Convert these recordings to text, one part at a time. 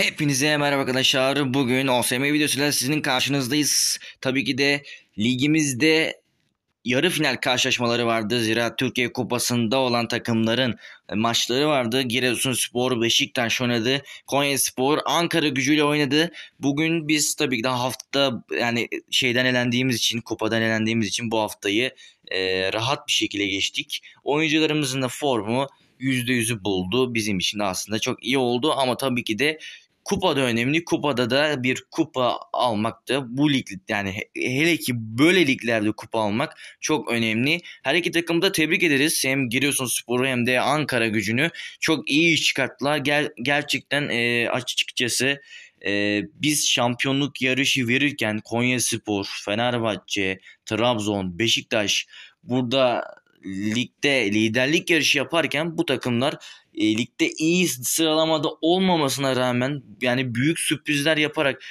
Hepinize merhaba arkadaşlar. Bugün OSM videosuyla sizin karşınızdayız. Tabii ki de ligimizde yarı final karşılaşmaları vardı. Zira Türkiye Kupası'nda olan takımların maçları vardı. Giresunspor Beşiktaş oynadı. Konyaspor Ankara gücüyle oynadı. Bugün biz tabii ki de hafta yani şeyden elendiğimiz için, kupadan elendiğimiz için bu haftayı e, rahat bir şekilde geçtik. Oyuncularımızın da formu %100'ü buldu. Bizim için aslında çok iyi oldu ama tabii ki de Kupa da önemli. Kupada da bir kupa almak da bu lig yani hele ki böyle liglerde kupa almak çok önemli. Her iki takımı da tebrik ederiz. Hem sporu hem de Ankara gücünü çok iyi iş çıkarttılar. Ger gerçekten e, açıkçası e, biz şampiyonluk yarışı verirken Konyaspor, Fenerbahçe, Trabzon, Beşiktaş burada ligde liderlik yarışı yaparken bu takımlar e, ligde iyi sıralamada olmamasına rağmen yani büyük sürprizler yaparak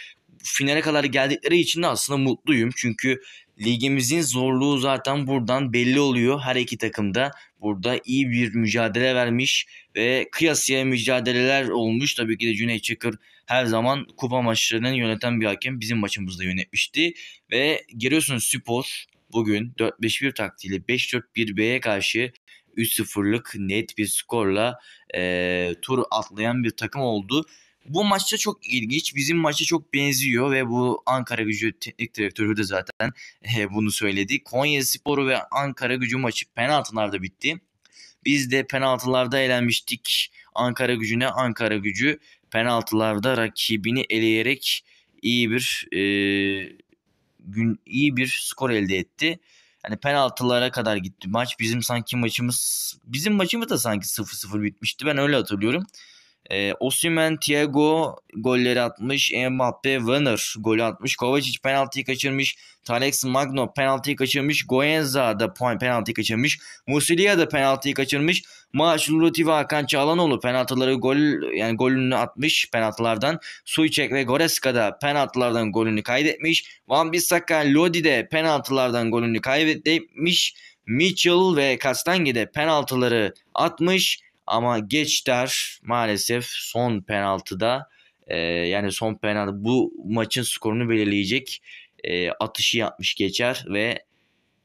finale kadar geldikleri için de aslında mutluyum. Çünkü ligimizin zorluğu zaten buradan belli oluyor. Her iki takım da burada iyi bir mücadele vermiş ve kıyasıya mücadeleler olmuş. Tabii ki de Cüneyt Çakır her zaman kupa maçlarını yöneten bir hakem bizim maçımızda yönetmişti. Ve geliyorsunuz Spor bugün 4-5-1 taktiğiyle 5-4-1-B'ye karşı 3-0'lık net bir skorla e, tur atlayan bir takım oldu. Bu maçta çok ilginç. Bizim maçı çok benziyor ve bu Ankara Gücü teknik direktörü de zaten e, bunu söyledi. Konya Sporu ve Ankara Gücü maçı penaltılarda bitti. Biz de penaltılarda elenmiştik. Ankara Gücü'ne Ankara Gücü penaltılarda rakibini eleyerek iyi bir e, gün iyi bir skor elde etti. Yani penaltılara kadar gitti maç. Bizim sanki maçımız bizim maçımız da sanki 0-0 bitmişti. Ben öyle hatırlıyorum. E, Osimhen, Thiago golleri atmış. Mbappe, Werner golü atmış. Kovacic penaltıyı kaçırmış. Talex Magno penaltıyı kaçırmış. Goenza da penaltıyı kaçırmış. Musilia da penaltıyı kaçırmış. Maaş Luluti ve Hakan Çağlanoğlu penaltıları gol yani golünü atmış penaltılardan. Suyçek ve Goreska da penaltılardan golünü kaydetmiş. Van Bissaka Lodi de penaltılardan golünü kaybetmiş. Mitchell ve Kastangi de penaltıları atmış. Ama geç der maalesef son penaltıda e, yani son penaltı bu maçın skorunu belirleyecek e, atışı yapmış geçer ve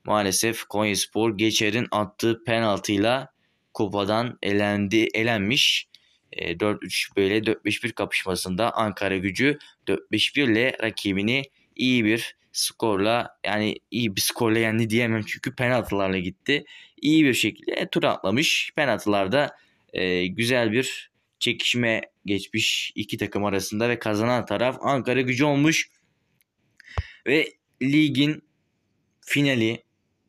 maalesef Konyaspor geçerin attığı penaltıyla kupadan elendi elenmiş. E, 4-3 böyle 4-5-1 kapışmasında Ankara gücü 4-5-1 ile rakibini iyi bir skorla yani iyi bir skorla yendi diyemem çünkü penaltılarla gitti. İyi bir şekilde tur atlamış. Penaltılarda e, güzel bir çekişme geçmiş iki takım arasında ve kazanan taraf Ankara gücü olmuş. Ve ligin finali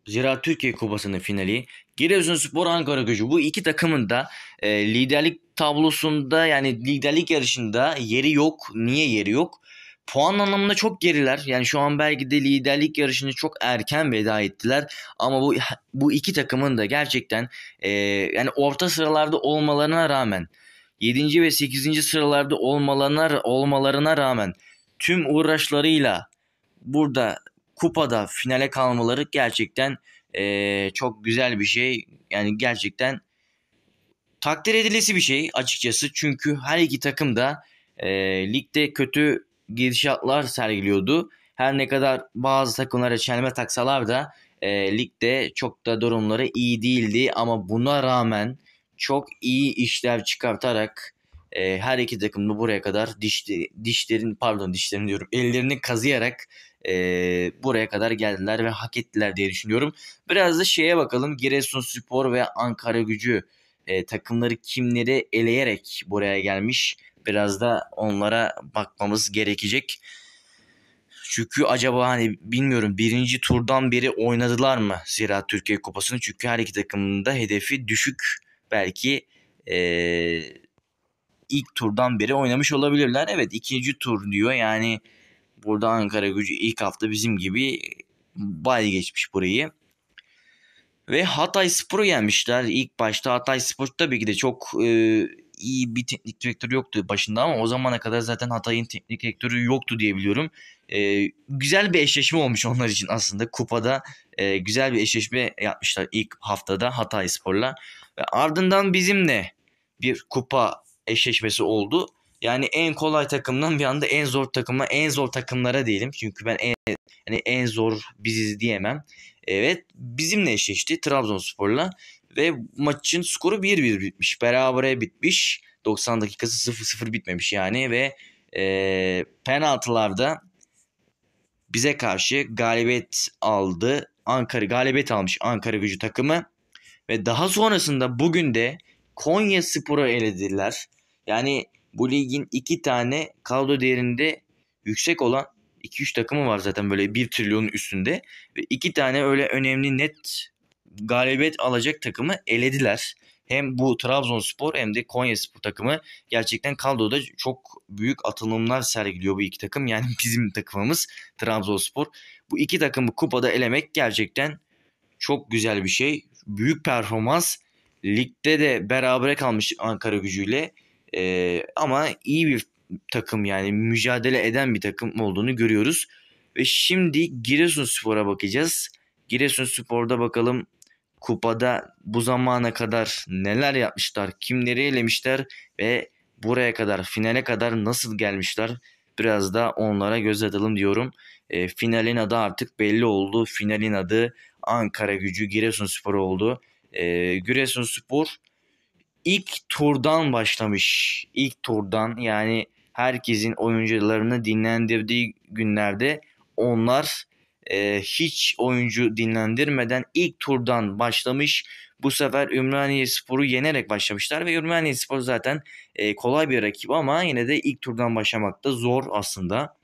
Zira Türkiye Kupası'nın finali Giresunspor Ankara Gücü bu iki takımın da e, liderlik tablosunda yani liderlik yarışında yeri yok. Niye yeri yok? puan anlamında çok geriler. Yani şu an belki de liderlik yarışını çok erken veda ettiler. Ama bu bu iki takımın da gerçekten e, yani orta sıralarda olmalarına rağmen 7. ve 8. sıralarda olmalarına, olmalarına rağmen tüm uğraşlarıyla burada kupada finale kalmaları gerçekten e, çok güzel bir şey. Yani gerçekten takdir edilesi bir şey açıkçası. Çünkü her iki takım da e, ligde kötü gidişatlar sergiliyordu. Her ne kadar bazı takımlara çelme taksalar da e, ligde çok da durumları iyi değildi ama buna rağmen çok iyi işler çıkartarak e, her iki takım da buraya kadar dişli, dişlerin pardon dişlerini diyorum ellerini kazıyarak e, buraya kadar geldiler ve hak ettiler diye düşünüyorum. Biraz da şeye bakalım Giresun Spor ve Ankara Gücü e, takımları kimleri eleyerek buraya gelmiş. Biraz da onlara bakmamız gerekecek. Çünkü acaba hani bilmiyorum birinci turdan beri oynadılar mı Zira Türkiye Kupası'nı? Çünkü her iki takımın da hedefi düşük. Belki e, ilk turdan beri oynamış olabilirler. Evet ikinci tur diyor yani burada Ankara gücü ilk hafta bizim gibi bay geçmiş burayı. Ve Hatay Spor'u yenmişler. ilk başta Hatay Spor tabii ki de çok e, iyi bir teknik direktörü yoktu başında ama o zamana kadar zaten Hatay'ın teknik direktörü yoktu diyebiliyorum E, güzel bir eşleşme olmuş onlar için aslında. Kupada e, güzel bir eşleşme yapmışlar ilk haftada Hatay Spor'la. Ve ardından bizimle bir kupa eşleşmesi oldu. Yani en kolay takımdan bir anda en zor takıma, en zor takımlara değilim. Çünkü ben en hani en zor biziz diyemem. Evet bizimle eşleşti Trabzonspor'la ve maçın skoru 1-1 bitmiş. Berabere bitmiş. 90 dakikası 0-0 bitmemiş yani ve e, penaltılarda bize karşı galibiyet aldı. Ankara galibiyet almış Ankara gücü takımı. Ve daha sonrasında bugün de Konya Spor'u elediler. Yani bu ligin iki tane kadro değerinde yüksek olan 2-3 takımı var zaten böyle 1 trilyonun üstünde. Ve iki tane öyle önemli net galibiyet alacak takımı elediler. Hem bu Trabzonspor hem de Konyaspor takımı gerçekten kadroda çok büyük atılımlar sergiliyor bu iki takım. Yani bizim takımımız Trabzonspor. Bu iki takımı kupada elemek gerçekten çok güzel bir şey. Büyük performans. Ligde de berabere kalmış Ankara gücüyle. E, ama iyi bir takım yani mücadele eden bir takım olduğunu görüyoruz. Ve şimdi Giresunspor'a bakacağız. Giresunspor'da bakalım kupada bu zamana kadar neler yapmışlar, kimleri elemişler ve buraya kadar, finale kadar nasıl gelmişler? Biraz da onlara göz atalım diyorum. E, finalin adı artık belli oldu. Finalin adı Ankara Gücü Giresunspor oldu. E, Giresunspor ilk turdan başlamış. İlk turdan yani herkesin oyuncularını dinlendirdiği günlerde onlar e, hiç oyuncu dinlendirmeden ilk turdan başlamış. Bu sefer Ümraniye Spor'u yenerek başlamışlar ve Ümraniye Spor zaten e, kolay bir rakip ama yine de ilk turdan başlamak da zor aslında.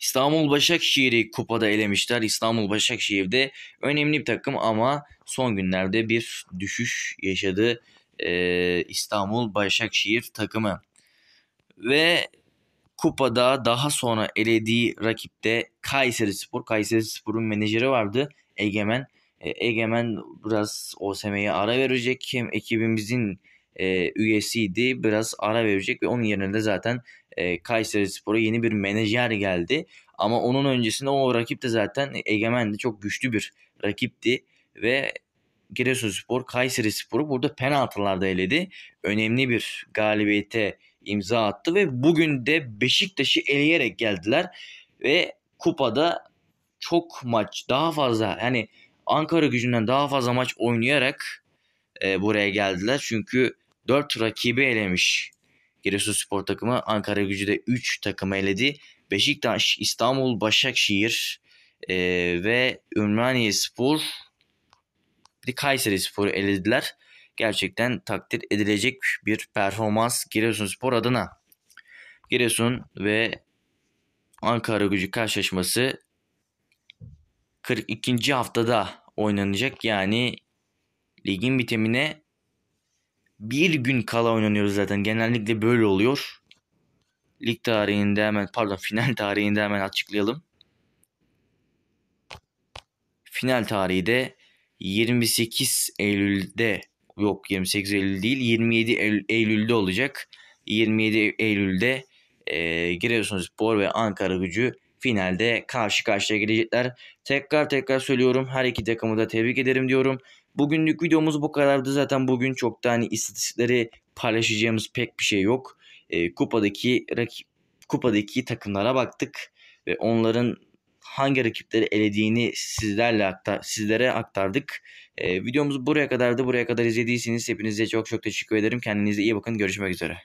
İstanbul Başakşehir'i kupada elemişler. İstanbul Başakşehir'de önemli bir takım ama son günlerde bir düşüş yaşadı e, İstanbul Başakşehir takımı. Ve kupada daha sonra elediği rakipte Kayseri Spor. Kayseri Spor'un menajeri vardı Egemen. E, Egemen biraz OSM'ye ara verecek. Hem ekibimizin e, üyesiydi. Biraz ara verecek ve onun yerine de zaten e, Kayseri Spor'a yeni bir menajer geldi. Ama onun öncesinde o rakip de zaten Egemen'di. Çok güçlü bir rakipti ve Giresunspor, Kayserispor'u burada penaltılarda eledi. Önemli bir galibiyete imza attı ve bugün de Beşiktaş'ı eleyerek geldiler ve kupada çok maç daha fazla yani Ankara gücünden daha fazla maç oynayarak e, buraya geldiler. Çünkü 4 rakibi elemiş Giresunspor takımı. Ankara gücü de 3 takımı eledi. Beşiktaş, İstanbul, Başakşehir e, ve Ümraniye Spor bir de Kayseri Spor'u elediler. Gerçekten takdir edilecek bir performans Giresun Spor adına. Giresun ve Ankara gücü karşılaşması 42. haftada oynanacak. Yani ligin bitimine bir gün kala oynanıyoruz zaten. Genellikle böyle oluyor. Lig tarihinde hemen pardon final tarihinde hemen açıklayalım. Final tarihi de 28 Eylül'de yok 28 Eylül değil 27 Eylül, Eylül'de olacak. 27 Eylül'de e, spor ve Ankara Gücü finalde karşı karşıya gelecekler. Tekrar tekrar söylüyorum her iki takımı da tebrik ederim diyorum. Bugünlük videomuz bu kadardı. Zaten bugün çok da hani istatistikleri paylaşacağımız pek bir şey yok. E, kupadaki rakip kupadaki takımlara baktık ve onların hangi rakipleri elediğini sizlerle aktar, sizlere aktardık. E, ee, videomuz buraya kadardı. Buraya kadar izlediyseniz hepinize çok çok teşekkür ederim. Kendinize iyi bakın. Görüşmek üzere.